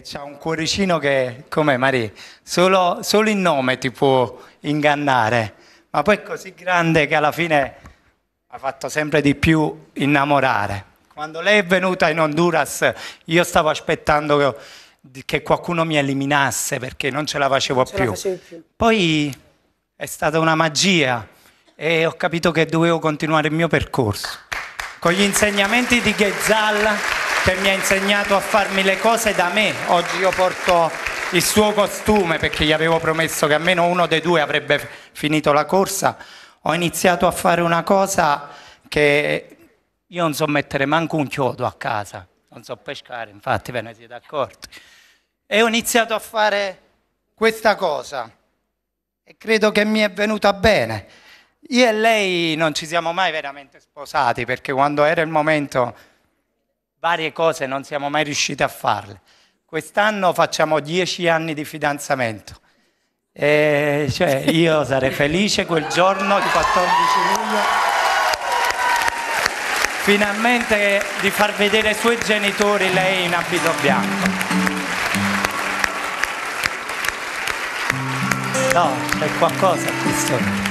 che ha un cuoricino che, com'è Maria, solo, solo il nome ti può ingannare, ma poi è così grande che alla fine ha fatto sempre di più innamorare. Quando lei è venuta in Honduras io stavo aspettando che qualcuno mi eliminasse perché non ce la facevo ce più. La più. Poi è stata una magia e ho capito che dovevo continuare il mio percorso. Con gli insegnamenti di Ghezal che mi ha insegnato a farmi le cose da me. Oggi io porto il suo costume perché gli avevo promesso che almeno uno dei due avrebbe finito la corsa. Ho iniziato a fare una cosa che io non so mettere manco un chiodo a casa, non so pescare, infatti ve ne siete accorti. E ho iniziato a fare questa cosa e credo che mi è venuta bene. Io e lei non ci siamo mai veramente sposati perché quando era il momento varie cose, non siamo mai riusciti a farle. Quest'anno facciamo dieci anni di fidanzamento. E cioè, io sarei felice quel giorno, il 14 luglio, finalmente di far vedere i suoi genitori lei in abito bianco. No, c'è qualcosa qui sotto.